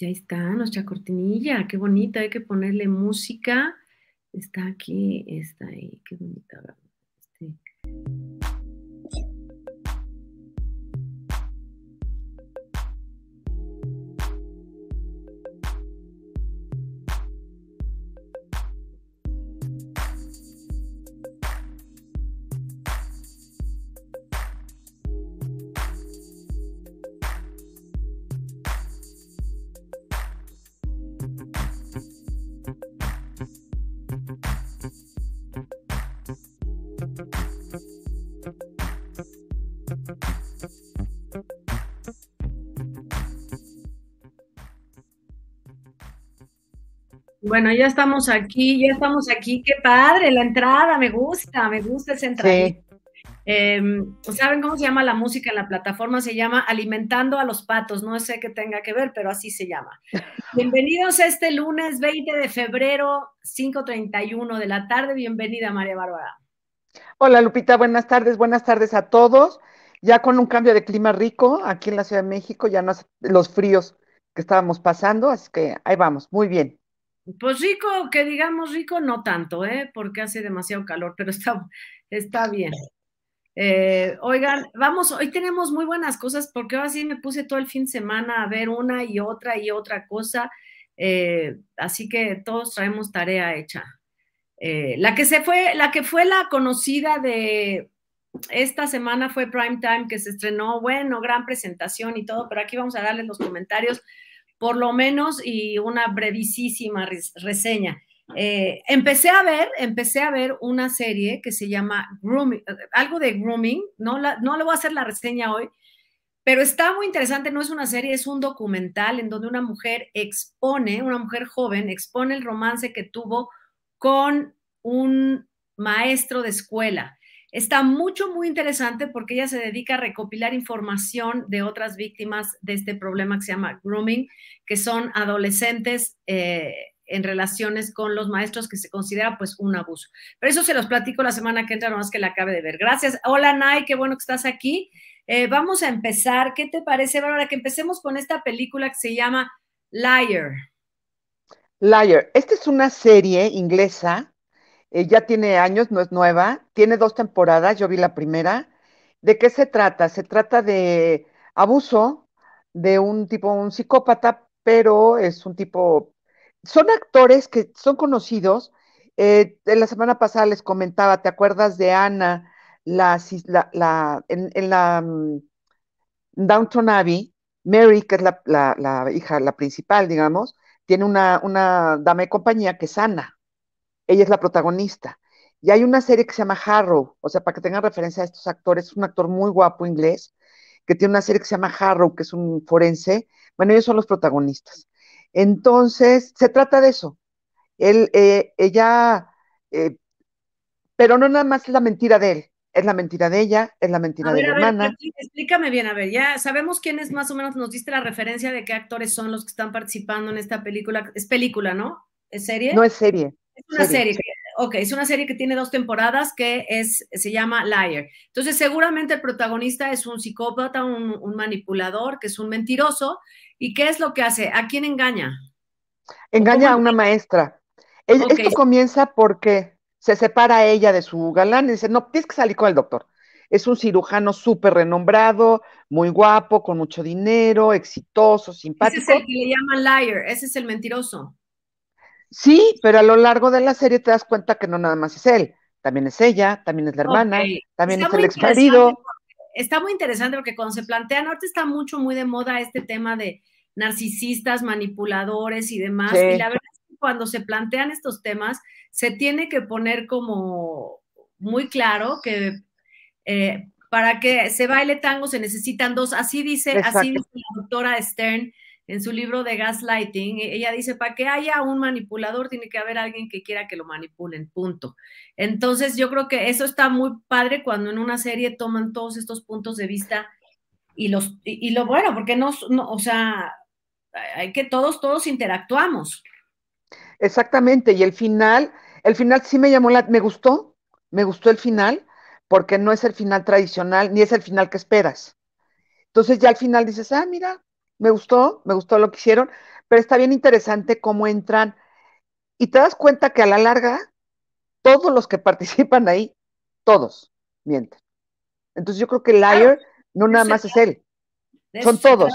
Ya está nuestra cortinilla, qué bonita, hay que ponerle música. Está aquí, está ahí, qué bonita. Bueno, ya estamos aquí, ya estamos aquí. Qué padre, la entrada, me gusta, me gusta esa entrada. Em, ¿Saben cómo se llama la música en la plataforma? Se llama Alimentando a los Patos. No sé qué tenga que ver, pero así se llama. Bienvenidos este lunes 20 de febrero, 5.31 de la tarde. Bienvenida, María Bárbara. Hola, Lupita. Buenas tardes. Buenas tardes a todos. Ya con un cambio de clima rico aquí en la Ciudad de México, ya no hace los fríos que estábamos pasando, así que ahí vamos, muy bien. Pues rico, que digamos rico, no tanto, ¿eh? porque hace demasiado calor, pero está, bien. Eh, oigan, vamos, hoy tenemos muy buenas cosas porque ahora sí me puse todo el fin de semana a ver una y otra y otra cosa, eh, así que todos traemos tarea hecha. Eh, la que se fue, la que fue la conocida de esta semana fue Prime Time que se estrenó, bueno, gran presentación y todo, pero aquí vamos a darles los comentarios por lo menos y una brevísima reseña. Eh, empecé a ver, empecé a ver una serie que se llama Grooming, algo de grooming, no, no le voy a hacer la reseña hoy, pero está muy interesante, no es una serie, es un documental en donde una mujer expone, una mujer joven expone el romance que tuvo con un maestro de escuela. Está mucho, muy interesante porque ella se dedica a recopilar información de otras víctimas de este problema que se llama grooming, que son adolescentes eh, en relaciones con los maestros que se considera pues un abuso. Pero eso se los platico la semana que entra, nomás que la acabe de ver. Gracias. Hola, Nay, qué bueno que estás aquí. Eh, vamos a empezar. ¿Qué te parece, Bárbara? Que empecemos con esta película que se llama Liar. Liar. Esta es una serie inglesa eh, ya tiene años, no es nueva, tiene dos temporadas, yo vi la primera. ¿De qué se trata? Se trata de abuso de un tipo, un psicópata, pero es un tipo... Son actores que son conocidos. Eh, la semana pasada les comentaba, ¿te acuerdas de Ana, la, la, en, la mm, Downton Abbey? Mary, que es la, la, hija, la principal, digamos, tiene una, una dama de compañía que es Ana, ella es la protagonista. Y hay una serie que se llama Harrow, o sea, para que tengan referencia a estos actores, es un actor muy guapo inglés, que tiene una serie que se llama Harrow, que es un forense. Bueno, ellos son los protagonistas. Entonces, se trata de eso. Él, eh, ella, eh, pero no nada más es la mentira de él, es la mentira de ella, es la mentira de hermana. Explícame bien, a ver, ya sabemos quiénes más o menos nos diste la referencia de qué actores son los que están participando en esta película. Es película, ¿no? ¿Es serie? No es serie, es una serie. es una serie que tiene dos temporadas que es, se llama Liar. Entonces, seguramente el protagonista es un psicópata, un, manipulador, que es un mentiroso. ¿Y qué es lo que hace? ¿A quién engaña? Engaña a una maestra. Esto comienza porque se separa ella de su galán y dice, no, tienes que salir con el doctor. Es un cirujano súper renombrado, muy guapo, con mucho dinero, exitoso, simpático. Ese es el que le llaman liar, ese es el mentiroso. Sí, pero a lo largo de la serie te das cuenta que no nada más es él, también es ella, también es la hermana, también es el ex marido. Está muy interesante porque cuando se plantean, ahorita está mucho, muy de moda este tema de narcisistas, manipuladores y demás. Y la verdad es que cuando se plantean estos temas, se tiene que poner como muy claro que eh, para que se baile tango se necesitan dos. Así dice, así dice la doctora Stern en su libro de gaslighting, e-, ella dice, para que haya un manipulador tiene que haber alguien que quiera que lo manipulen, punto. Entonces yo creo que eso está muy padre cuando en una serie toman todos estos puntos de vista y, los, y, lo bueno, porque no, no, o sea, hay que todos, todos interactuamos. Exactamente, y el final, el final sí me llamó la, me gustó, me gustó el final, porque no es el final tradicional, ni es el final que esperas. Entonces ya al final dices, ah, mira, me gustó, me gustó lo que hicieron, pero está bien interesante cómo entran y te das cuenta que a la larga todos los que participan ahí, todos mienten. Entonces yo creo que Liar no nada más es él, son todos.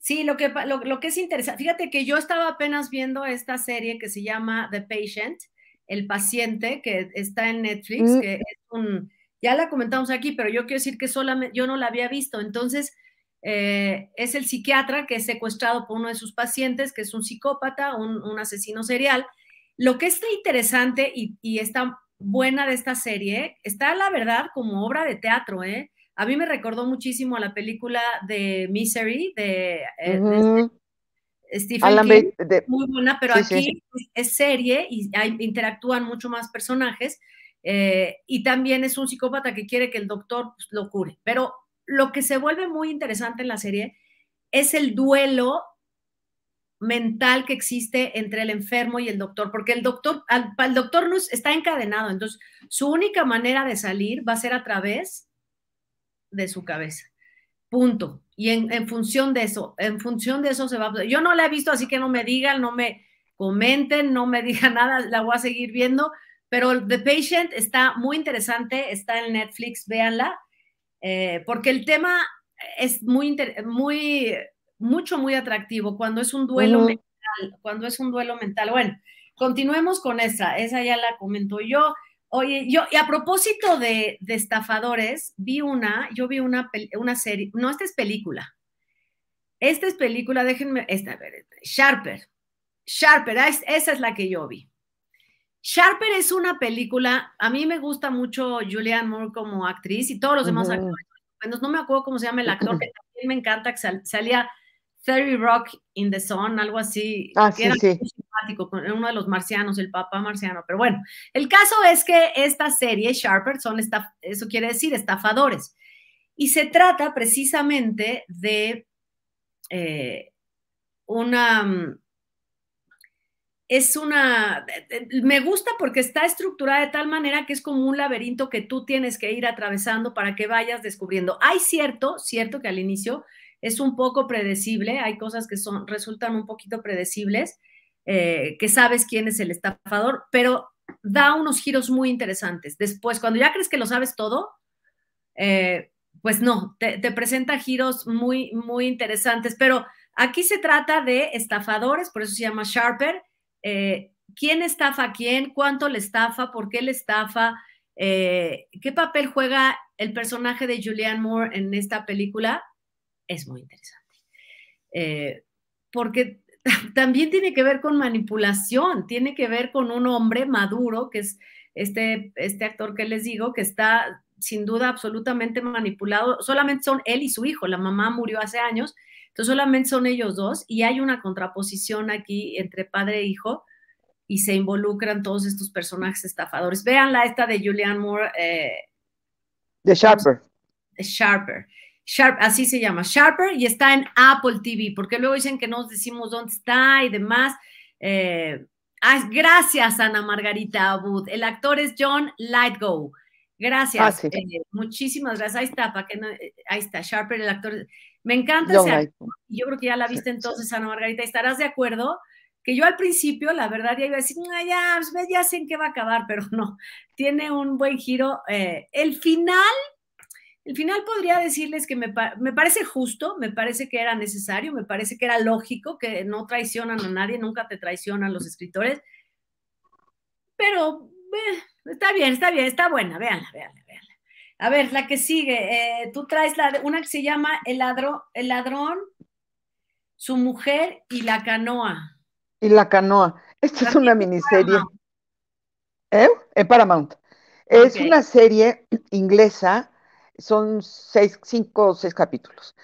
Sí, lo que, lo, que es interesante, fíjate que yo estaba apenas viendo esta serie que se llama The Patient, el paciente que está en Netflix, mm. que es un, ya la comentamos aquí, pero yo quiero decir que solamente, yo no la había visto, entonces eh, es el psiquiatra que es secuestrado por uno de sus pacientes, que es un psicópata, un, asesino serial. Lo que está interesante y, está buena de esta serie, está la verdad como obra de teatro, ¿eh? A mí me recordó muchísimo a la película de Misery de, eh, Stephen King, muy buena, pero aquí es serie y interactúan mucho más personajes eh, y también es un psicópata que quiere que el doctor pues, lo cure, pero lo que se vuelve muy interesante en la serie es el duelo mental que existe entre el enfermo y el doctor, porque el doctor, el doctor está encadenado, entonces su única manera de salir va a ser a través de su cabeza. Punto. Y en, función de eso, en función de eso se va. Yo no la he visto, así que no me digan, no me comenten, no me digan nada, la voy a seguir viendo, pero The Patient está muy interesante, está en Netflix, véanla. Eh, porque el tema es muy, muy, mucho, muy atractivo cuando es un duelo mental, cuando es un duelo mental. Bueno, continuemos con esa, esa ya la comentó yo. Oye, yo, y a propósito de, estafadores, vi una, yo vi una, una serie, no, esta es película. Esta es película, déjenme, esta, a ver, Sharper. Sharper, ah, esa es la que yo vi. Sharper es una película, a mí me gusta mucho Julianne Moore como actriz y todos los demás actores. No me acuerdo cómo se llama el actor, que también me encanta, que salía Ferry Rock in the Sun, algo así. Ah, que sí, era uno de los marcianos, el papá marciano. Pero bueno, el caso es que esta serie, Sharper, son, eso quiere decir, estafadores. Y se trata precisamente de eh, una mm, es una, eh, eh, me gusta porque está estructurada de tal manera que es como un laberinto que tú tienes que ir atravesando para que vayas descubriendo. Hay cierto, cierto que al inicio es un poco predecible, hay cosas que son, resultan un poquito predecibles, eh, que sabes quién es el estafador, pero da unos giros muy interesantes. Después, cuando ya crees que lo sabes todo, pues no, te presenta giros muy, muy interesantes, pero aquí se trata de estafadores, por eso se llama Sharper eh, quién estafa a quién, cuánto le estafa, por qué le estafa, eh, qué papel juega el personaje de Julianne Moore en esta película, es muy interesante. Eh, porque también tiene que ver con manipulación, tiene que ver con un hombre maduro, que es este, este actor que les digo, que está sin duda absolutamente manipulado. Solamente son él y su hijo, la mamá murió hace años entonces solamente son ellos dos y hay una contraposición aquí entre padre e hijo y se involucran todos estos personajes estafadores. la esta de Julian Moore. De eh, Sharper. Sharper. Sharp, así se llama, Sharper, y está en Apple TV, porque luego dicen que nos decimos dónde está y demás. Eh, gracias, Ana Margarita Abud. El actor es John Lightgo. Gracias. Ah, eh, muchísimas gracias. Ahí está, para que ahí está, Sharper, el actor. Me encanta yo creo que ya la viste entonces, Ana Margarita. ¿Estarás de acuerdo? Que yo al principio, la verdad, ya iba a decir, mm, ya, pues, ya sé en qué va a acabar, pero no. Tiene un buen giro. Eh, el final, el final podría decirles que me, parece justo, me parece que era necesario, me parece que era lógico, que no traicionan a nadie, nunca te traicionan los escritores. Pero eh, está bien, está bien, está buena, véanla, véanla. A ver, la que sigue. Eh, tú traes la, una que se llama el, el ladrón, su mujer y la canoa. Y la canoa. Esta es una miniserie. ¿Eh? En Paramount. Es una serie inglesa. Son seis, cinco o seis capítulos.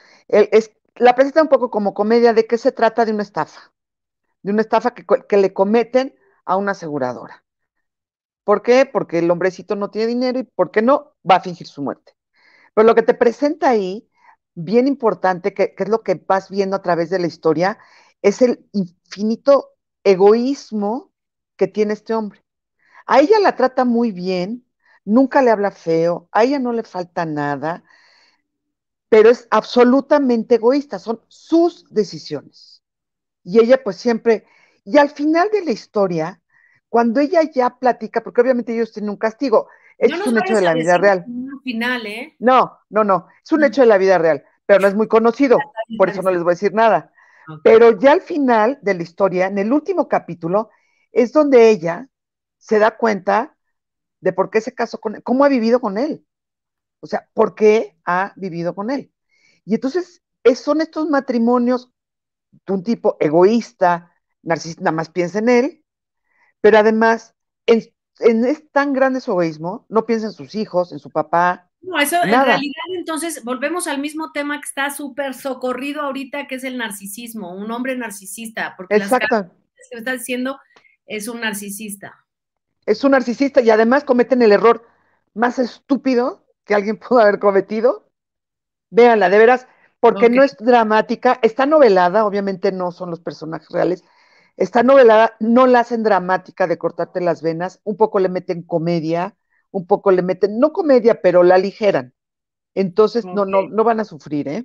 la presenta un poco como comedia de que se trata de una estafa. De una estafa que le cometen a una aseguradora. ¿Por qué? Porque el hombrecito no tiene dinero y ¿por qué no? Va a fingir su muerte. Pero lo que te presenta ahí, bien importante, que, es lo que vas viendo a través de la historia, es el infinito egoísmo que tiene este hombre. A ella la trata muy bien, nunca le habla feo, a ella no le falta nada, pero es absolutamente egoísta, son sus decisiones. Y ella pues siempre, y al final de la historia, cuando ella ya platica, porque obviamente ellos tienen un castigo, es un hecho de la vida real. Final, ¿eh? No, no, no, es un mm. hecho de la vida real, pero no es muy conocido, por eso no les voy a decir nada. Pero ya al final de la historia, en el último capítulo, es donde ella se da cuenta de por qué se casó con él, cómo ha vivido con él. O sea, por qué ha vivido con él. Y entonces son estos matrimonios de un tipo egoísta, narcisista, nada más piensa en él, pero además en, es tan grande su egoísmo, no piensa en sus hijos, en su papá. No, eso en realidad entonces volvemos al mismo tema que está súper socorrido ahorita, que es el narcisismo, un hombre narcisista, porque Exacto. que me estás diciendo es un narcisista. Es un narcisista y además cometen el error más estúpido que alguien pudo haber cometido. Véanla, de veras, porque no es dramática, está novelada, obviamente no son los personajes reales, esta novela no la hacen dramática de cortarte las venas, un poco le meten comedia, un poco le meten, no comedia, pero la aligeran. Entonces no, no, no van a sufrir, ¿eh?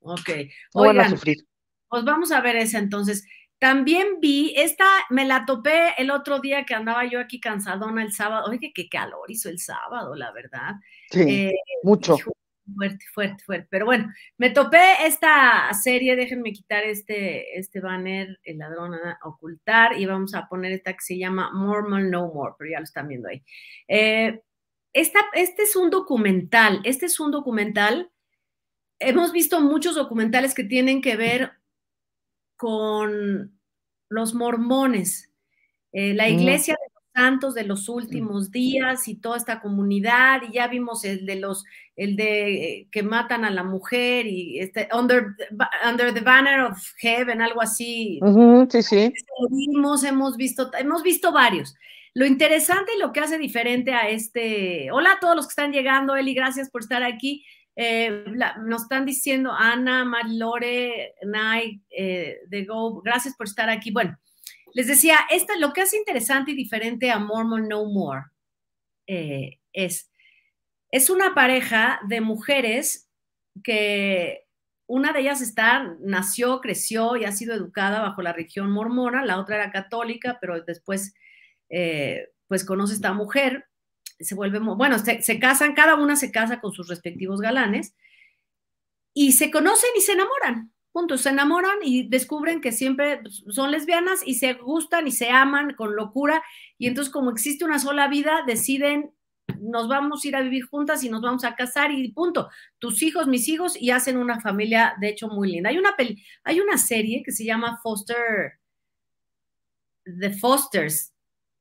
Ok. No van a sufrir. Pues vamos a ver esa entonces. También vi, esta me la topé el otro día que andaba yo aquí cansadona el sábado. Oye, qué calor hizo el sábado, la verdad. Sí, eh, mucho. Fuerte, fuerte, fuerte. Pero bueno, me topé esta serie, déjenme quitar este, este banner, el ladrón a ocultar, y vamos a poner esta que se llama Mormon No More, pero ya lo están viendo ahí. Eh, este es un documental, este es un documental. Hemos visto muchos documentales que tienen que ver con los mormones. Eh, la mm. iglesia santos de los mm. últimos días y toda esta comunidad y ya vimos el de los el de eh, que matan a la mujer y este under the banner of heaven algo así sí hemos visto hemos visto varios lo interesante y lo que hace diferente a este hola a todos los que están llegando Eli gracias por estar aquí eh, nos están diciendo Ana Marlore Nay eh, de Go gracias por estar aquí bueno les decía, esta, lo que hace interesante y diferente a Mormon No More eh, es, es una pareja de mujeres que una de ellas está, nació, creció y ha sido educada bajo la religión mormona, la otra era católica, pero después eh, pues conoce a esta mujer, se vuelve, bueno, se, casan, cada una se casa con sus respectivos galanes y se conocen y se enamoran. Punto, se enamoran y descubren que siempre pues, son lesbianas y se gustan y se aman con locura. Y entonces como existe una sola vida, deciden nos vamos a ir a vivir juntas y nos vamos a casar y punto. Tus hijos, mis hijos y hacen una familia, de hecho, muy linda. Hay una, peli, hay una serie que se llama Foster, The Fosters,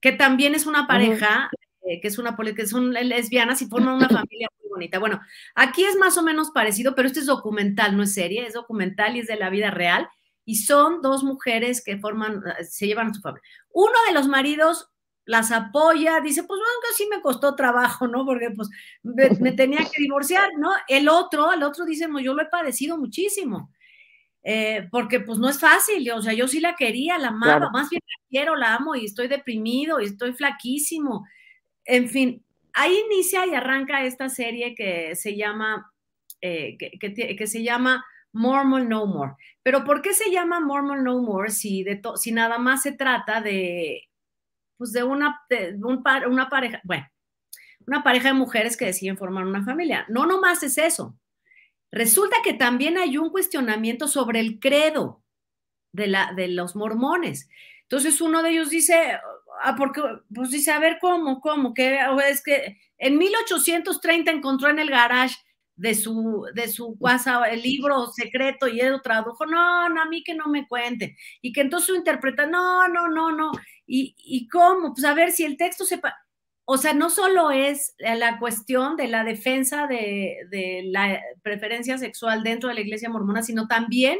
que también es una pareja, eh, que es una que son lesbianas y forman una familia bueno, aquí es más o menos parecido, pero este es documental, no es serie, es documental y es de la vida real. Y son dos mujeres que forman, eh, se llevan a su familia. Uno de los maridos las apoya, dice, pues bueno, sí me costó trabajo, ¿no? Porque pues me, tenía que divorciar, ¿no? El otro, el otro dice, no, yo lo he padecido muchísimo. Eh, porque pues no es fácil, o sea, yo sí la quería, la amaba, más bien la quiero, la amo y estoy deprimido y estoy flaquísimo. En fin, ahí inicia y arranca esta serie que se llama, eh, que, se llama Mormon No More. Pero ¿por qué se llama Mormon No More si, nada más se trata de, pues, de, una, pareja, bueno, una pareja de mujeres que deciden formar una familia? No, nomás es eso. Resulta que también hay un cuestionamiento sobre el credo de, de los mormones. Entonces uno de ellos dice, Ah, porque, pues dice, a ver cómo, cómo, que es que en 1830 encontró en el garage de su, de su casa el libro secreto y él lo tradujo, no, no, a mí que no me cuente. Y que entonces su interpreta, no, no, no, no. ¿Y, cómo? Pues a ver si el texto sepa. O sea, no solo es la cuestión de la defensa de la preferencia sexual dentro de la iglesia mormona, sino también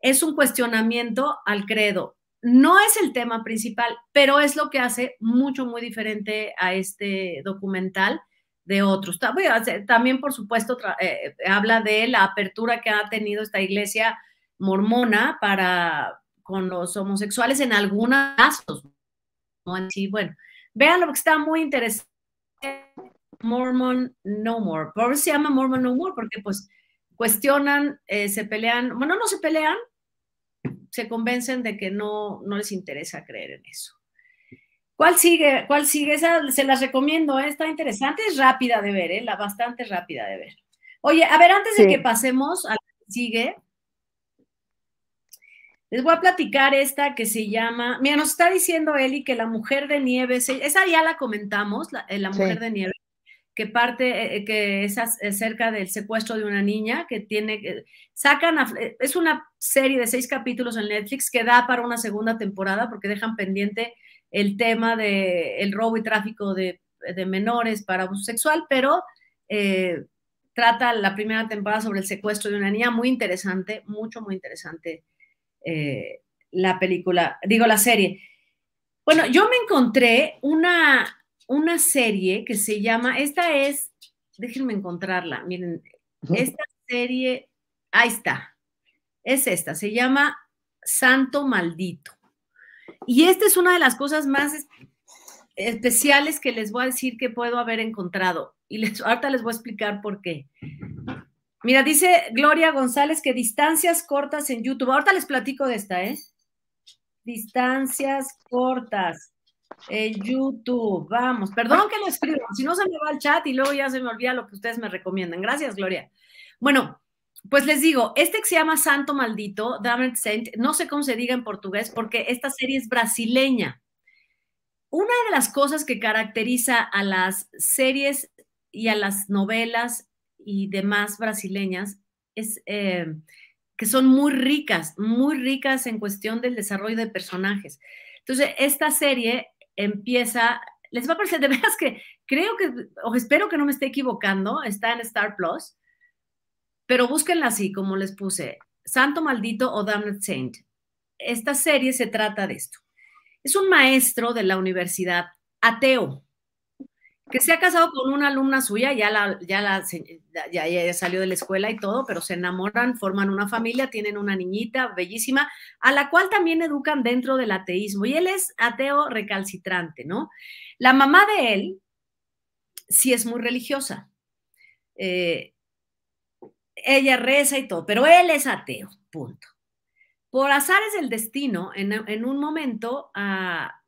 es un cuestionamiento al credo no es el tema principal, pero es lo que hace mucho, muy diferente a este documental de otros. También, por supuesto, eh, eh, habla de la apertura que ha tenido esta iglesia mormona para con los homosexuales en algunos casos. bueno, vean lo que está muy interesante. Mormon No More. Por se llama Mormon No More porque pues cuestionan, eh, se pelean, bueno, no se pelean, se convencen de que no, les interesa creer en eso. ¿Cuál sigue? ¿Cuál sigue? Esa se las recomiendo, ¿eh? está interesante, es rápida de ver, ¿eh? la bastante rápida de ver. Oye, a ver, antes de que pasemos a la que sigue, les voy a platicar esta que se llama. Mira, nos está diciendo Eli que la mujer de nieve, esa ya la comentamos, la, eh, mujer de nieve que parte, eh, eh, que es acerca eh, del secuestro de una niña que tiene, sacan, es una serie de seis capítulos en Netflix que da para una segunda temporada porque dejan pendiente el tema del el robo y tráfico de, menores para abuso sexual, pero trata la primera temporada sobre el secuestro de una niña, muy interesante, mucho, muy interesante la película, digo la serie. Bueno, yo me encontré una, una serie que se llama, esta es, déjenme encontrarla, miren, esta serie, ahí está, es esta, se llama Santo Maldito. Y esta es una de las cosas más especiales que les voy a decir que puedo haber encontrado. Y ahorita les voy a explicar por qué. Mira, dice Gloria González que distancias cortas en YouTube. Ahorita les platico de esta, ¿eh? Distancias cortas. Eh, YouTube, vamos, perdón que lo escribo, si no se me va el chat y luego ya se me olvida lo que ustedes me recomiendan. Gracias, Gloria. Bueno, pues les digo, este que se llama Santo Maldito, Damned Saint, no sé cómo se diga en portugués porque esta serie es brasileña. Una de las cosas que caracteriza a las series y a las novelas y demás brasileñas es eh, que son muy ricas, muy ricas en cuestión del desarrollo de personajes. Entonces, esta serie empieza, les va a parecer de veras que creo que, o espero que no me esté equivocando, está en Star Plus, pero búsquenla así, como les puse, Santo Maldito o Damned Saint. Esta serie se trata de esto. Es un maestro de la universidad ateo, que se ha casado con una alumna suya, ya, la, ya, la, ya, salió de la escuela y todo, pero se enamoran, forman una familia, tienen una niñita bellísima, a la cual también educan dentro del ateísmo. Y él es ateo recalcitrante, ¿no? La mamá de él sí es muy religiosa. Eh, ella reza y todo, pero él es ateo, punto. Por es el destino, en, en un momento, a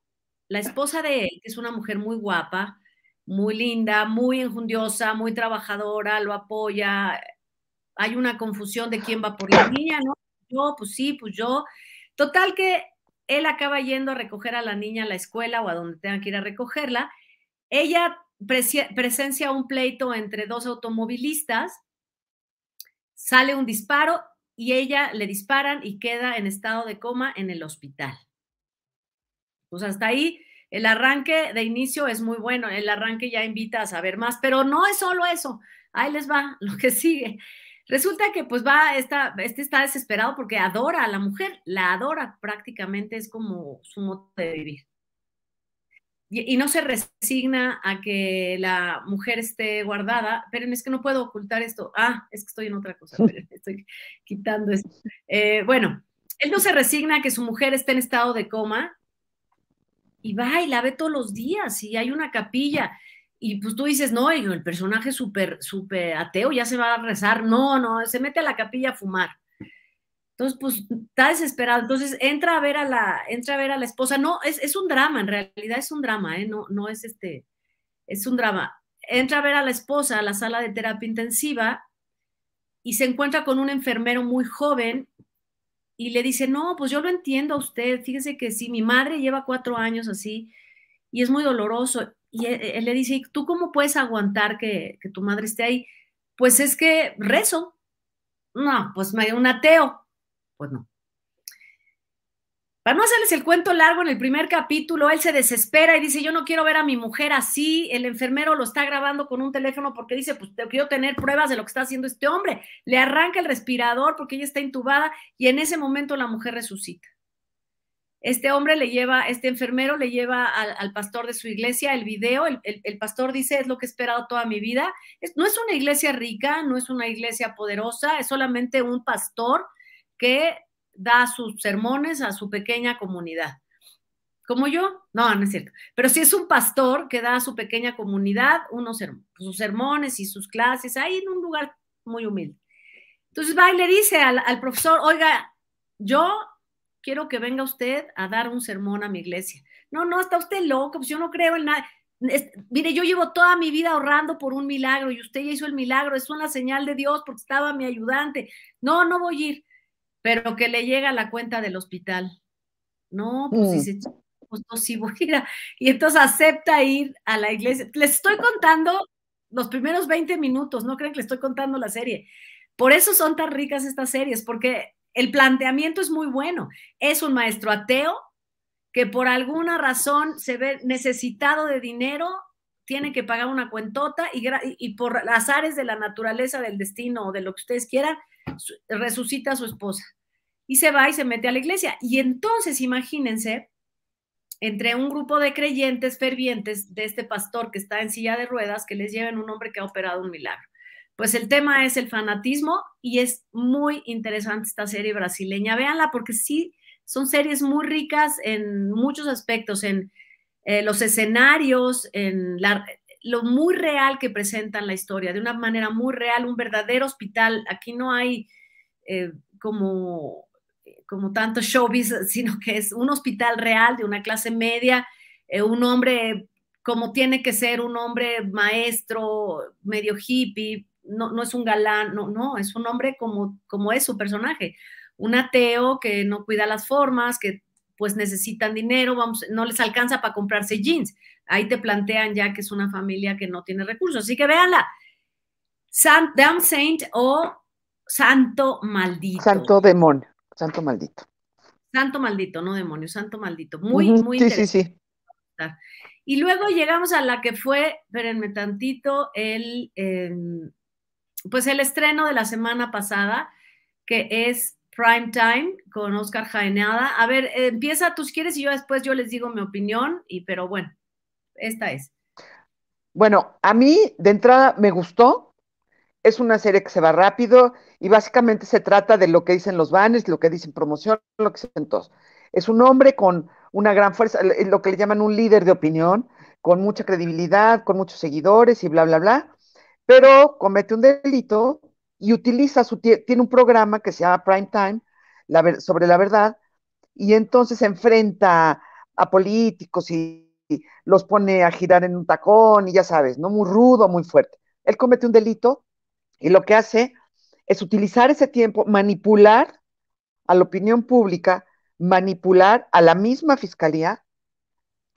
la esposa de él, que es una mujer muy guapa, muy linda, muy enjundiosa, muy trabajadora, lo apoya. Hay una confusión de quién va por la niña, ¿no? Yo, pues sí, pues yo. Total que él acaba yendo a recoger a la niña a la escuela o a donde tengan que ir a recogerla. Ella presencia un pleito entre dos automovilistas, sale un disparo y ella le disparan y queda en estado de coma en el hospital. Pues hasta ahí el arranque de inicio es muy bueno, el arranque ya invita a saber más, pero no es solo eso. Ahí les va lo que sigue. Resulta que pues va, este está desesperado porque adora a la mujer, la adora prácticamente, es como su modo de vivir. Y, no se resigna a que la mujer esté guardada. Pero es que no puedo ocultar esto. Ah, es que estoy en otra cosa, estoy quitando esto. Eh, bueno, él no se resigna a que su mujer esté en estado de coma y va y la ve todos los días y hay una capilla. Y pues tú dices, no, el personaje súper, súper ateo ya se va a rezar. No, no, se mete a la capilla a fumar. Entonces, pues está desesperado. Entonces entra a ver a la, entra a ver a la esposa. No, es, es un drama, en realidad es un drama, ¿eh? no, no es este, es un drama. Entra a ver a la esposa a la sala de terapia intensiva y se encuentra con un enfermero muy joven y le dice, no, pues yo lo entiendo a usted, fíjese que sí, mi madre lleva cuatro años así y es muy doloroso. Y e, e, él, le dice, ¿tú cómo puedes aguantar que, que, tu madre esté ahí? Pues es que rezo. No, pues me un ateo. Pues no. Para no hacerles el cuento largo, en el primer capítulo él se desespera y dice, yo no quiero ver a mi mujer así, el enfermero lo está grabando con un teléfono porque dice, pues quiero tener pruebas de lo que está haciendo este hombre. Le arranca el respirador porque ella está intubada y en ese momento la mujer resucita. Este hombre le lleva, este enfermero le lleva al, pastor de su iglesia el video, el, pastor dice, es lo que he esperado toda mi vida. no es una iglesia rica, no es una iglesia poderosa, es solamente un pastor que da sus sermones a su pequeña comunidad. Como yo, no, no es cierto. Pero si es un pastor que da a su pequeña comunidad unos sus sermones y sus clases ahí en un lugar muy humilde. Entonces va y le dice al, profesor, oiga, yo quiero que venga usted a dar un sermón a mi iglesia. No, no, está usted loco, pues yo no creo en nada. mire, yo llevo toda mi vida ahorrando por un milagro y usted ya hizo el milagro, es una señal de Dios porque estaba mi ayudante. No, no voy a ir pero que le llega la cuenta del hospital. No, pues si mm. se pues, voy a Y entonces acepta ir a la iglesia. Les estoy contando los primeros 20 minutos, no creen que les estoy contando la serie. Por eso son tan ricas estas series, porque el planteamiento es muy bueno. Es un maestro ateo que por alguna razón se ve necesitado de dinero, tiene que pagar una cuentota y, y por azares de la naturaleza, del destino o de lo que ustedes quieran, resucita a su esposa y se va y se mete a la iglesia. Y entonces, imagínense, entre un grupo de creyentes fervientes de este pastor que está en silla de ruedas, que les lleven un hombre que ha operado un milagro. Pues el tema es el fanatismo y es muy interesante esta serie brasileña. Véanla porque sí, son series muy ricas en muchos aspectos, en eh, los escenarios, en lo muy real que presentan la historia, de una manera muy real, un verdadero hospital. Aquí no hay eh, como como tanto showbiz, sino que es un hospital real de una clase media, eh, un hombre como tiene que ser un hombre maestro, medio hippie, no, no es un galán, no, no, es un hombre como, como es su personaje, un ateo que no cuida las formas, que pues necesitan dinero, vamos, no les alcanza para comprarse jeans. Ahí te plantean ya que es una familia que no tiene recursos. Así que véanla. Damn Saint o Santo Maldito. Santo Demonio. Santo maldito. Santo maldito, no demonio, santo maldito. Muy, muy sí, Sí, sí. Y luego llegamos a la que fue, espérenme tantito, el, em, pues el estreno de la semana pasada, que es Prime Time con Oscar Jaenada. A ver, empieza tú si quieres y yo después yo les digo mi opinión, y pero bueno, esta es. Bueno, a mí de entrada me gustó, es una serie que se va rápido y básicamente se trata de lo que dicen los banners, lo que dicen promoción, lo que dicen todos. Es un hombre con una gran fuerza, eh, lo que le llaman un líder de opinión, con mucha credibilidad, con muchos seguidores y bla, bla, bla, pero comete un delito y utiliza su, tiene un programa que se llama Prime Time sobre la verdad y entonces se enfrenta a políticos y los pone a girar en un tacón y ya sabes, ¿no? Muy rudo, muy fuerte. Él comete un delito y lo que hace es utilizar ese tiempo, manipular a la opinión pública, manipular a la misma fiscalía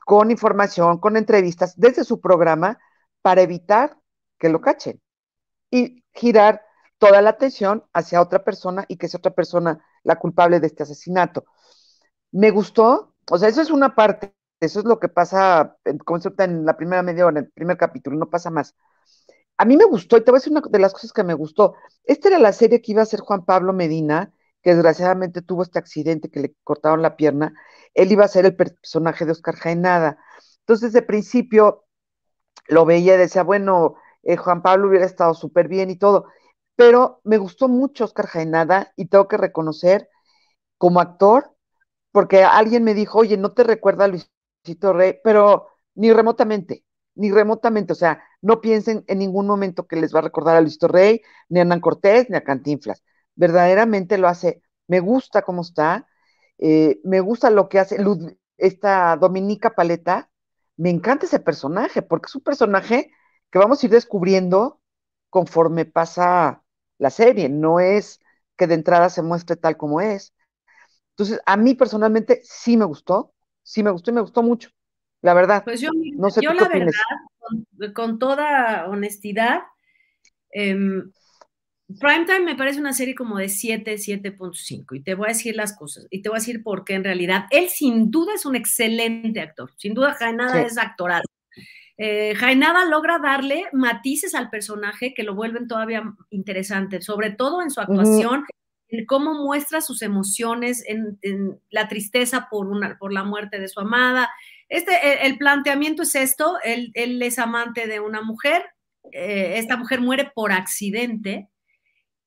con información, con entrevistas desde su programa para evitar que lo cachen y girar toda la atención hacia otra persona y que sea otra persona la culpable de este asesinato. Me gustó, o sea, eso es una parte, eso es lo que pasa en, en la primera media hora, en el primer capítulo, no pasa más a mí me gustó, y te voy a decir una de las cosas que me gustó. Esta era la serie que iba a ser Juan Pablo Medina, que desgraciadamente tuvo este accidente que le cortaron la pierna. Él iba a ser el personaje de Oscar Jaenada. Entonces, de principio, lo veía y decía, bueno, eh, Juan Pablo hubiera estado súper bien y todo. Pero me gustó mucho Oscar Jaenada y tengo que reconocer como actor, porque alguien me dijo, oye, no te recuerda a Luisito Rey, pero ni remotamente ni remotamente, o sea, no piensen en ningún momento que les va a recordar a Luis Torrey, ni a Hernán Cortés, ni a Cantinflas. Verdaderamente lo hace, me gusta cómo está, eh, me gusta lo que hace esta Dominica Paleta, me encanta ese personaje, porque es un personaje que vamos a ir descubriendo conforme pasa la serie, no es que de entrada se muestre tal como es. Entonces, a mí personalmente sí me gustó, sí me gustó y me gustó mucho. La verdad. Pues yo, yo la verdad, con, toda honestidad, eh, em, Primetime me parece una serie como de 7, 7.5 y te voy a decir las cosas y te voy a decir por qué en realidad. Él sin duda es un excelente actor, sin duda Jainada es actoral. Eh, Jainada logra darle matices al personaje que lo vuelven todavía interesante, sobre todo en su actuación, en cómo muestra sus emociones, en, en la tristeza por, una, por la muerte de su amada, este, el, planteamiento es esto, él, es amante de una mujer, eh, esta mujer muere por accidente,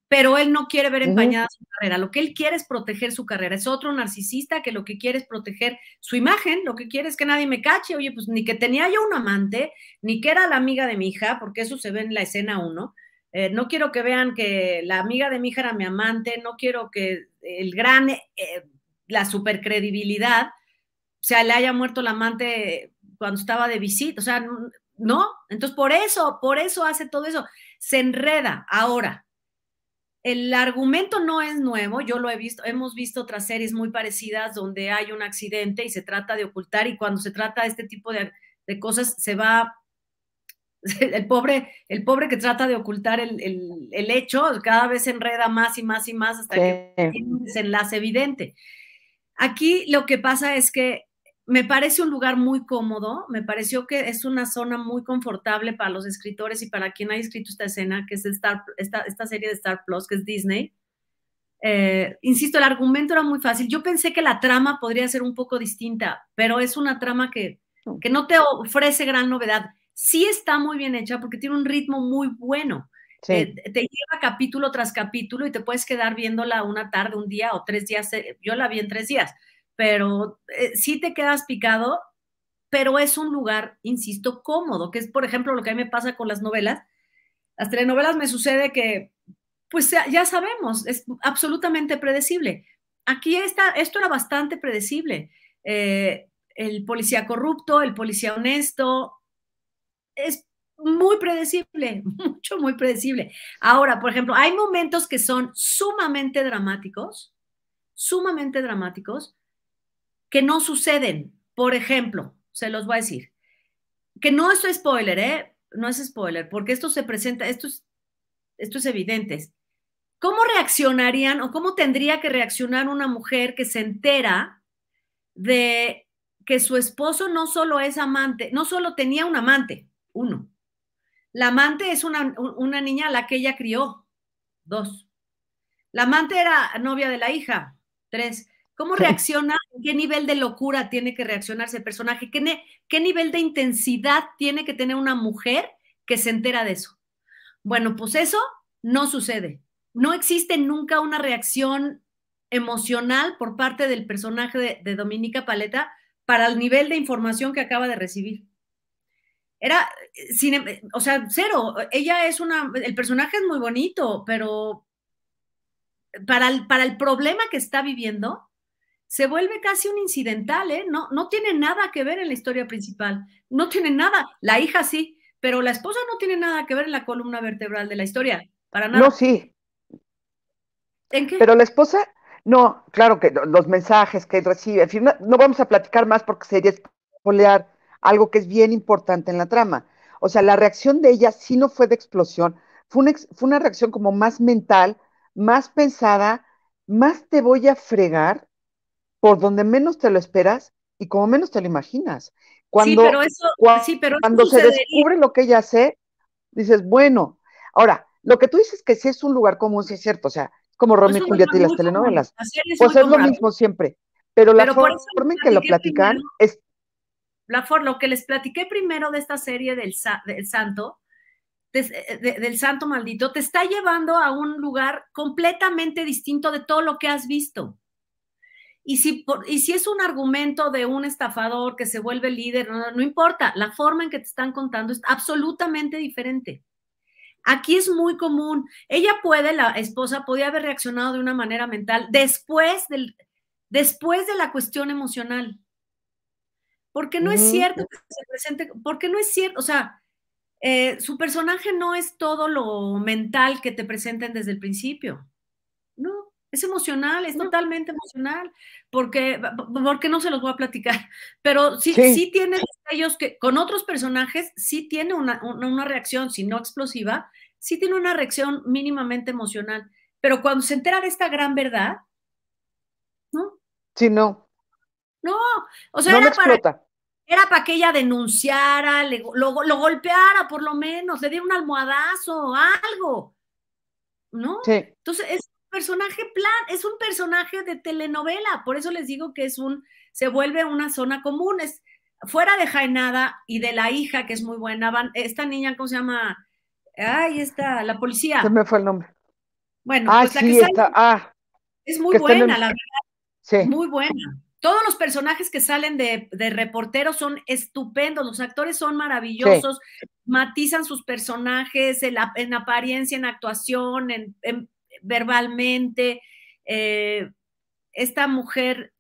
pero él no quiere ver empañada su carrera, lo que él quiere es proteger su carrera, es otro narcisista que lo que quiere es proteger su imagen, lo que quiere es que nadie me cache, oye, pues ni que tenía yo un amante, ni que era la amiga de mi hija, porque eso se ve en la escena 1, eh, no quiero que vean que la amiga de mi hija era mi amante, no quiero que el gran, la eh, la supercredibilidad, o sea, le haya muerto el amante cuando estaba de visita, o sea, no. Entonces, por eso, por eso hace todo eso. Se enreda ahora. El argumento no es nuevo, yo lo he visto, hemos visto otras series muy parecidas donde hay un accidente y se trata de ocultar y cuando se trata de este tipo de, cosas se va el pobre, el pobre que trata de ocultar el, hecho, cada vez se enreda más y más y más hasta que tiene un desenlace evidente. Aquí lo que pasa es que me parece un lugar muy cómodo, me pareció que es una zona muy confortable para los escritores y para quien ha escrito esta escena, que es esta, serie de Star Plus, que es Disney. Eh, insisto, el argumento era muy fácil. Yo pensé que la trama podría ser un poco distinta, pero es una trama que, no te ofrece gran novedad. Sí está muy bien hecha porque tiene un ritmo muy bueno. Eh, te lleva capítulo tras capítulo y te puedes quedar viéndola una tarde, un día o tres días. Eh, yo la vi en tres días pero si eh, sí te quedas picado, pero es un lugar, insisto, cómodo, que es, por ejemplo, lo que a mí me pasa con las novelas. Las telenovelas me sucede que, pues ya sabemos, es absolutamente predecible. Aquí está, esto era bastante predecible. Eh, el policía corrupto, el policía honesto, es muy predecible, mucho, muy predecible. Ahora, por ejemplo, hay momentos que son sumamente dramáticos, sumamente dramáticos, que no suceden. Por ejemplo, se los voy a decir, que no es spoiler, ¿eh? No es spoiler, porque esto se presenta, esto es, esto es evidente. ¿Cómo reaccionarían o cómo tendría que reaccionar una mujer que se entera de que su esposo no solo es amante, no solo tenía un amante, uno. La amante es una, una niña a la que ella crió, dos. La amante era novia de la hija, tres. ¿Cómo reacciona? ¿Qué nivel de locura tiene que reaccionar ese personaje? ¿Qué, nivel de intensidad tiene que tener una mujer que se entera de eso? Bueno, pues eso no sucede. No existe nunca una reacción emocional por parte del personaje de, Dominica Paleta para el nivel de información que acaba de recibir. Era, em, o sea, cero. Ella es una, el personaje es muy bonito, pero para para el problema que está viviendo, se vuelve casi un incidental, ¿eh? No, no tiene nada que ver en la historia principal, no tiene nada, la hija sí, pero la esposa no tiene nada que ver en la columna vertebral de la historia, para nada. No, sí. ¿En qué? Pero la esposa, no, claro que los mensajes que recibe, no, vamos a platicar más porque sería espolear algo que es bien importante en la trama. O sea, la reacción de ella sí no fue de explosión, fue fue una reacción como más mental, más pensada, más te voy a fregar por donde menos te lo esperas y como menos te lo imaginas. Cuando, sí, pero eso, cuando, se descubre lo que ella hace, dices, bueno, ahora, lo que tú dices que sí es un lugar común, sí es cierto, o sea, como Romeo y Julieta y las telenovelas. pues es lo mismo siempre, pero, la forma, en que lo platican es... La forma, lo que les platiqué primero de esta serie del, del santo, eh, eh, del santo maldito, te está llevando a un lugar completamente distinto de todo lo que has visto. Y si, y si es un argumento de un estafador que se vuelve líder, no, importa, la forma en que te están contando es absolutamente diferente. Aquí es muy común. Ella puede, la esposa podía haber reaccionado de una manera mental después, del, después de la cuestión emocional. Porque no es cierto que se presente, porque no es cierto, o sea, eh, su personaje no es todo lo mental que te presenten desde el principio. Es emocional, es totalmente emocional, porque, porque no se los voy a platicar, pero sí, sí. tiene ellos que con otros personajes sí tiene una, reacción, si no explosiva, sí tiene una reacción mínimamente emocional, pero cuando se entera de esta gran verdad, ¿no? Sí, no. No, o sea, era, para, era para que ella denunciara, le, lo, lo golpeara por lo menos, le diera un almohadazo, algo. ¿no? Sí. Entonces, es, personaje plan, es un personaje de telenovela, por eso les digo que es un, se vuelve una zona común, es fuera de Jainada y de la hija, que es muy buena, van, esta niña, ¿cómo se llama? Ay, está, la policía. Se me fue el nombre. Bueno, ah, pues sí, está, ah, es muy buena, la verdad. Sí. Muy buena. Todos los personajes que salen de, de reporteros son estupendos, los actores son maravillosos, matizan sus personajes en, en, apariencia, en actuación, en verbalmente. Eh, esta mujer,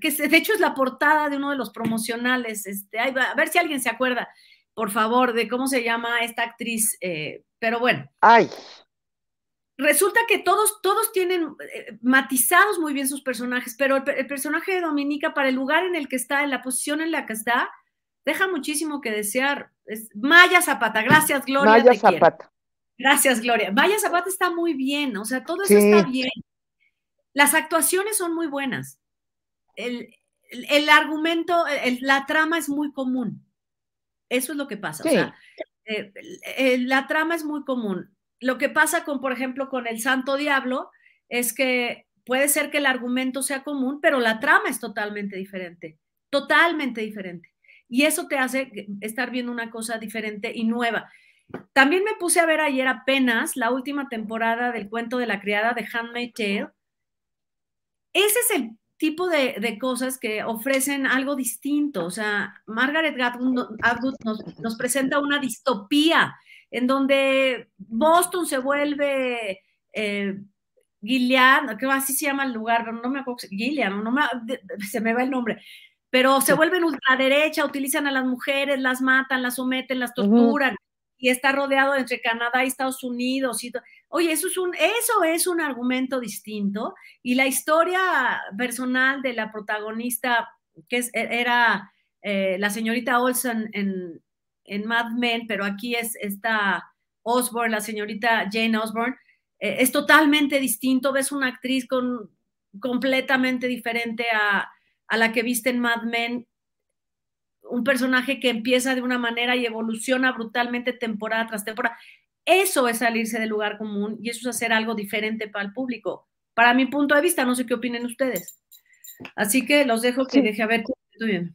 que de hecho es la portada de uno de los promocionales, este, a ver si alguien se acuerda, por favor, de cómo se llama esta actriz, eh, pero bueno. Ay. Resulta que todos, todos tienen eh, matizados muy bien sus personajes, pero el, personaje de Dominica, para el lugar en el que está, en la posición en la que está, deja muchísimo que desear. Maya Zapata, gracias, Gloria. Maya Zapata. Gracias, Gloria. Vaya Zapata está muy bien, o sea, todo eso está bien. Las actuaciones son muy buenas. El, argumento, la trama es muy común. Eso es lo que pasa. Eh, eh, la trama es muy común. Lo que pasa con, por ejemplo, con el Santo Diablo es que puede ser que el argumento sea común, pero la trama es totalmente diferente, totalmente diferente. Y eso te hace estar viendo una cosa diferente y nueva. También me puse a ver ayer apenas la última temporada del cuento de la criada de Handmaid's Tale. Ese es el tipo de, cosas que ofrecen algo distinto. O sea, Margaret Atwood nos, presenta una distopía en donde Boston se vuelve eh, Gilead, que así se llama el lugar, no me acuerdo, Gilead, no me, se me va el nombre, pero se vuelven ultraderecha, utilizan a las mujeres, las matan, las someten, las torturan y está rodeado entre Canadá y Estados Unidos. Y Oye, eso es, un, eso es un argumento distinto. Y la historia personal de la protagonista, que e-, era eh, la señorita Olsen en, Mad Men, pero aquí es esta Osborne, la señorita Jane Osborne, eh, es totalmente distinto. Ves una actriz con, completamente diferente a, a la que viste en Mad Men un personaje que empieza de una manera y evoluciona brutalmente temporada tras temporada. Eso es salirse del lugar común y eso es hacer algo diferente para el público. Para mi punto de vista, no sé qué opinen ustedes. Así que los dejo que deje a ver estoy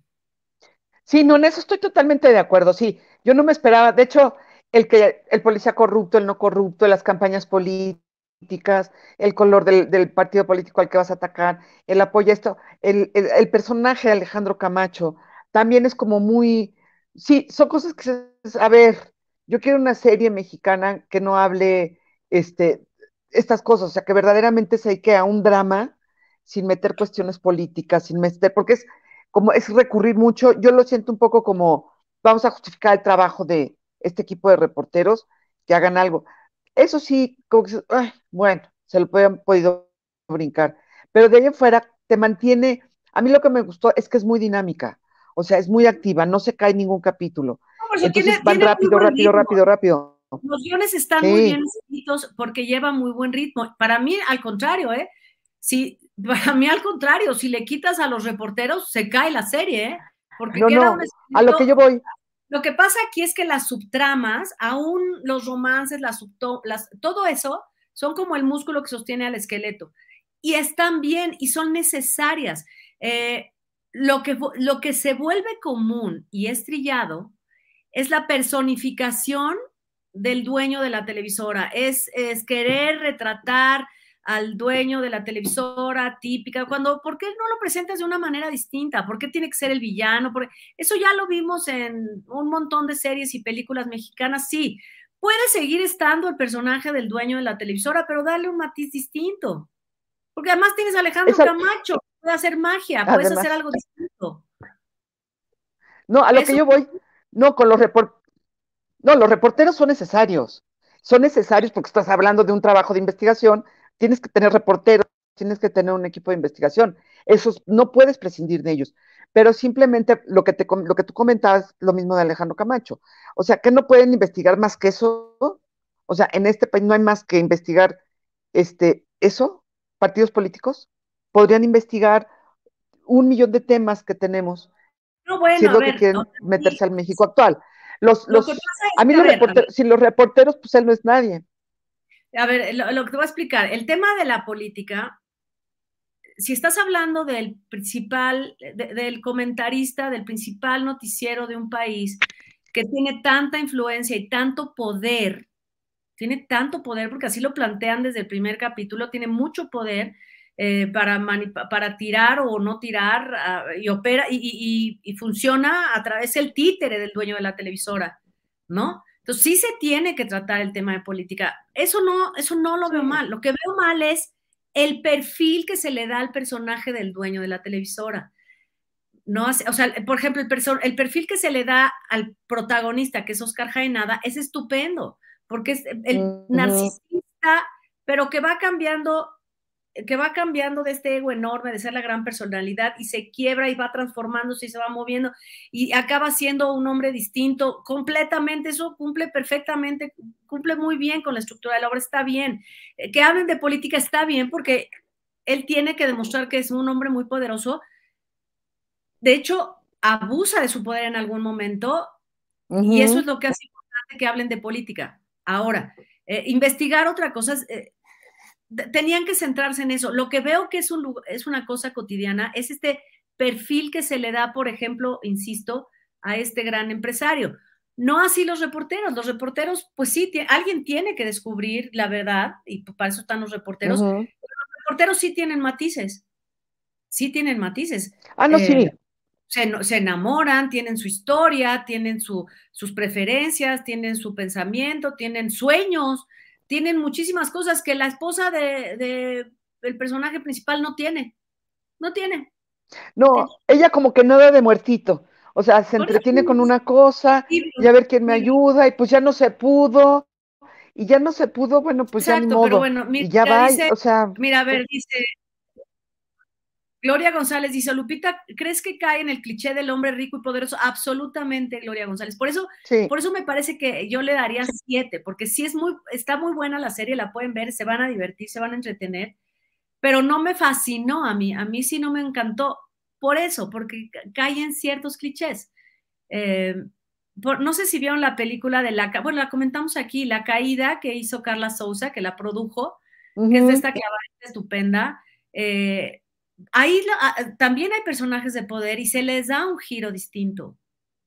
Sí, no, en eso estoy totalmente de acuerdo. Sí, yo no me esperaba. De hecho, el que el policía corrupto, el no corrupto, las campañas políticas, el color del, partido político al que vas a atacar, el apoyo a esto, el, el personaje de Alejandro Camacho, también es como muy, sí, son cosas que, se, a ver, yo quiero una serie mexicana que no hable este, estas cosas, o sea, que verdaderamente se dedique a un drama sin meter cuestiones políticas, sin meter, porque es como es recurrir mucho, yo lo siento un poco como vamos a justificar el trabajo de este equipo de reporteros que hagan algo. Eso sí, como que, bueno, se lo han podido brincar, pero de ahí fuera te mantiene, a mí lo que me gustó es que es muy dinámica, o sea, es muy activa, no se cae ningún capítulo. No, van rápido, rápido, rápido, rápido, Los guiones están muy bien escritos porque lleva muy buen ritmo. Para mí, al contrario, ¿eh? Si, para mí, al contrario, si le quitas a los reporteros, se cae la serie, ¿eh? Porque queda a lo que yo voy. Lo que pasa aquí es que las subtramas, aún los romances, las, las todo eso, son como el músculo que sostiene al esqueleto. Y están bien y son necesarias. Eh, lo que, lo que se vuelve común y estrillado es la personificación del dueño de la televisora, es, querer retratar al dueño de la televisora típica, cuando, ¿por qué no lo presentas de una manera distinta? ¿Por qué tiene que ser el villano? Porque eso ya lo vimos en un montón de series y películas mexicanas, sí, puede seguir estando el personaje del dueño de la televisora, pero dale un matiz distinto. Porque además tienes a Alejandro Camacho, Puedes hacer magia, puedes hacer algo distinto. No, a lo que yo voy, no, con los reporteros, no, los reporteros son necesarios, son necesarios porque estás hablando de un trabajo de investigación, tienes que tener reporteros, tienes que tener un equipo de investigación, esos no puedes prescindir de ellos, pero simplemente lo que, te, lo que tú comentabas, lo mismo de Alejandro Camacho, o sea, que no pueden investigar más que eso, o sea, en este país no hay más que investigar este, eso, partidos políticos, podrían investigar un millón de temas que tenemos, no, bueno, si es lo que quieren meterse al México actual. Los, los, a mí los reporteros, sin los reporteros, pues él no es nadie. A ver, lo, que te voy a explicar, el tema de la política si estás hablando del principal, del comentarista, del principal noticiero de un país que tiene tanta influencia y tanto poder, tiene tanto poder, porque así lo plantean desde el primer capítulo, tiene mucho poder, eh, para, para tirar o no tirar ah, y opera y, funciona a través del títere del dueño de la televisora, ¿no? Entonces sí se tiene que tratar el tema de política. Eso no, eso no lo veo mal. Lo que veo mal es el perfil que se le da al personaje del dueño de la televisora. No o sea, por ejemplo, el, el perfil que se le da al protagonista, que es Oscar Jaenada, es estupendo, porque es el narcisista, pero que va cambiando que va cambiando de este ego enorme, de ser la gran personalidad, y se quiebra y va transformándose y se va moviendo y acaba siendo un hombre distinto completamente. Eso cumple perfectamente, cumple muy bien con la estructura de la obra, está bien. Eh, que hablen de política está bien porque él tiene que demostrar que es un hombre muy poderoso. De hecho, abusa de su poder en algún momento y eso es lo que hace importante que hablen de política. Ahora, eh, investigar otra cosa es... Eh, tenían que centrarse en eso. Lo que veo que es, un, es una cosa cotidiana es este perfil que se le da, por ejemplo, insisto, a este gran empresario. No así los reporteros. Los reporteros, pues sí, alguien tiene que descubrir la verdad y para eso están los reporteros. Los reporteros sí tienen matices. Sí tienen matices. Ah, no, sí. Eh, se, enamoran, tienen su historia, tienen sus preferencias, tienen su pensamiento, tienen sueños, tienen muchísimas cosas que la esposa de, el personaje principal no tiene. No tiene. No, ella como que no nada de muertito. O sea, se entretiene con una cosa y a ver quién me ayuda y pues ya no se pudo. Y ya no se pudo, bueno, pues ya ni modo. ya va, o sea, mira, a ver, eh. dice Gloria González dice, Lupita, ¿crees que cae en el cliché del hombre rico y poderoso? Absolutamente, Gloria González. Por eso, por eso me parece que yo le daría siete, porque sí es muy, está muy buena la serie, la pueden ver, se van a divertir, se van a entretener, pero no me fascinó a mí, a mí sí no me encantó por eso, porque cae en ciertos clichés. Eh, no sé si vieron la película de la, bueno, la comentamos aquí, La Caída que hizo Carla Souza, que la produjo, que es esta estupenda. Eh, ahí ah, ah, también hay personajes de poder y se les da un giro distinto.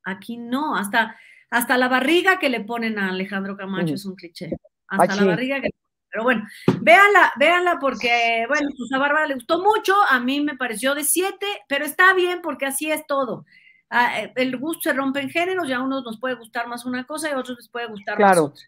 Aquí no, hasta, hasta la barriga que le ponen a Alejandro Camacho es un cliché. Hasta la ah, barriga que Pero bueno, véanla, véanla porque, bueno, pues a Bárbara le gustó mucho, a mí me pareció de siete, pero está bien porque así es todo. Eh, el gusto se rompe en géneros, ya a unos nos puede gustar más una cosa y a otros les puede gustar más otra.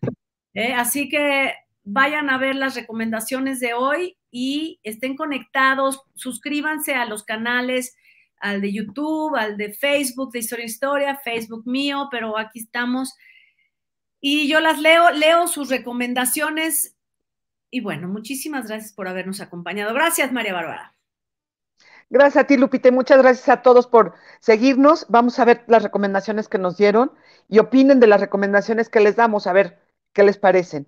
¿eh? así que vayan a ver las recomendaciones de hoy y estén conectados, suscríbanse a los canales, al de YouTube, al de Facebook de Historia Historia, Facebook mío, pero aquí estamos. Y yo las leo, leo sus recomendaciones. Y bueno, muchísimas gracias por habernos acompañado. Gracias, María Bárbara. Gracias a ti, Lupita. Muchas gracias a todos por seguirnos. Vamos a ver las recomendaciones que nos dieron y opinen de las recomendaciones que les damos, a ver qué les parecen.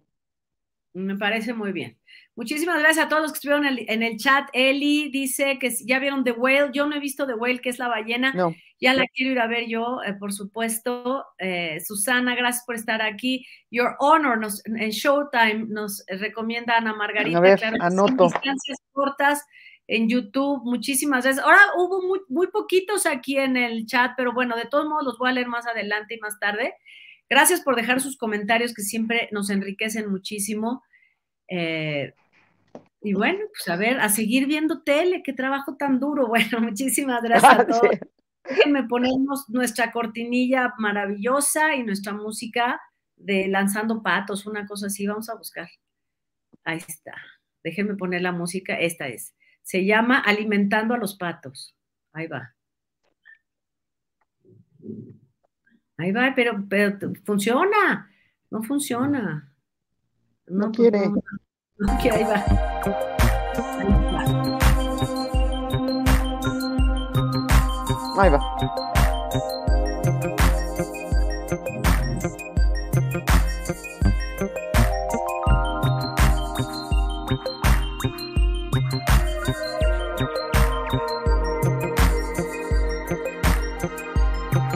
Me parece muy bien. Muchísimas gracias a todos los que estuvieron en el chat. Eli dice que ya vieron The Whale. Yo no he visto The Whale, que es la ballena. No. Ya la quiero ir a ver yo, eh, por supuesto. Eh, Susana, gracias por estar aquí. Your Honor nos, en Showtime nos recomienda Ana Margarita. A ver, Distancias cortas en YouTube. Muchísimas gracias. Ahora hubo muy, muy poquitos aquí en el chat, pero bueno, de todos modos los voy a leer más adelante y más tarde. Gracias por dejar sus comentarios que siempre nos enriquecen muchísimo. Eh, y bueno, pues a ver, a seguir viendo tele, qué trabajo tan duro. Bueno, muchísimas gracias a todos. Déjenme ponemos nuestra cortinilla maravillosa y nuestra música de Lanzando Patos, una cosa así, vamos a buscar. Ahí está. Déjenme poner la música, esta es. Se llama Alimentando a los Patos. Ahí va. Ahí va, pero, pero funciona, no funciona. No, pues, quiere. No, quiere Ahí va. Ahí va.